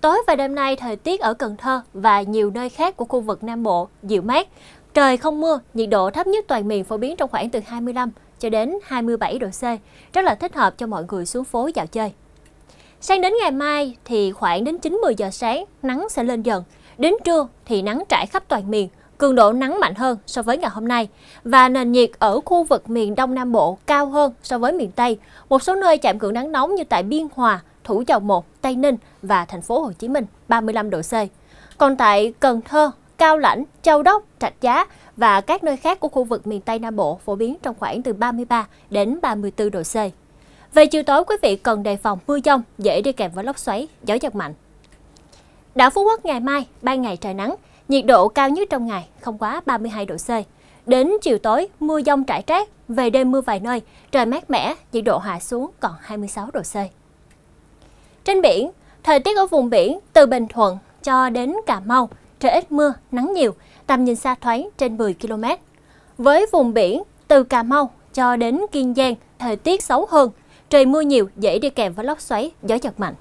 Tối và đêm nay thời tiết ở Cần Thơ và nhiều nơi khác của khu vực Nam Bộ dịu mát. Trời không mưa, nhiệt độ thấp nhất toàn miền phổ biến trong khoảng từ 25 cho đến 27 độ C, rất là thích hợp cho mọi người xuống phố dạo chơi. Sang đến ngày mai thì khoảng đến 9-10 giờ sáng, nắng sẽ lên dần. Đến trưa thì nắng trải khắp toàn miền, cường độ nắng mạnh hơn so với ngày hôm nay và nền nhiệt ở khu vực miền Đông Nam Bộ cao hơn so với miền Tây. Một số nơi chạm ngưỡng nắng nóng như tại Biên Hòa, Thủ Dầu Một, Tây Ninh và thành phố Hồ Chí Minh 35 độ C. Còn tại Cần Thơ, Cao Lãnh, Châu Đốc, Trạch Giá và các nơi khác của khu vực miền Tây Nam Bộ phổ biến trong khoảng từ 33 đến 34 độ C. Về chiều tối, quý vị cần đề phòng mưa dông, dễ đi kèm với lốc xoáy, gió giật mạnh. Đảo Phú Quốc ngày mai, ban ngày trời nắng, Nhiệt độ cao nhất trong ngày không quá 32 độ C. Đến chiều tối, mưa dông trải rác, về đêm mưa vài nơi, trời mát mẻ, nhiệt độ hạ xuống còn 26 độ C. Trên biển, thời tiết ở vùng biển từ Bình Thuận cho đến Cà Mau, trời ít mưa, nắng nhiều, tầm nhìn xa thoáng trên 10 km. Với vùng biển từ Cà Mau cho đến Kiên Giang, thời tiết xấu hơn, trời mưa nhiều dễ đi kèm với lốc xoáy, gió giật mạnh.